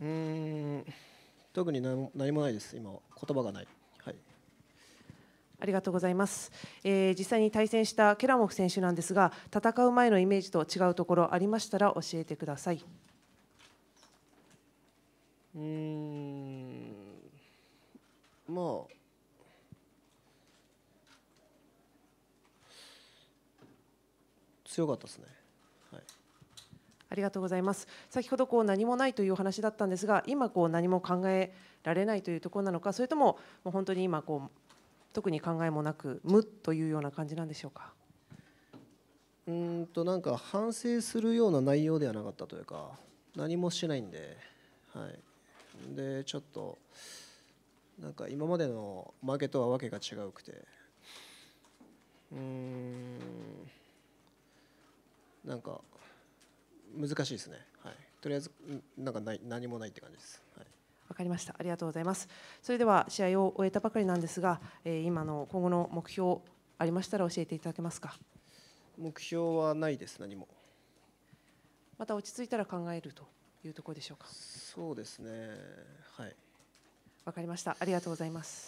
うん特に何もないです今は言葉がない、はい、ありがとうございます、えー、実際に対戦したケラモフ選手なんですが戦う前のイメージと違うところありましたら教えてくださいうんまあ強かったですねりがとうございます。先ほどこう何もないというお話だったんですが、今こう何も考えられないというところなのか、それとももう本当に今こう特に考えもなく無というような感じなんでしょうか。うんとなんか反省するような内容ではなかったというか、何もしないんで、はい。でちょっとなんか今までの負けとはわけが違うくて、うん。なんか難しいですね、はい、とりあえずなんかない何もないって感じです。はいわかりました。ありがとうございます。それでは試合を終えたばかりなんですが、えー、今の今後の目標ありましたら教えていただけますか。目標はないです。何も。また落ち着いたら考えるというところでしょうか。そうですね。はい。わかりました。ありがとうございます。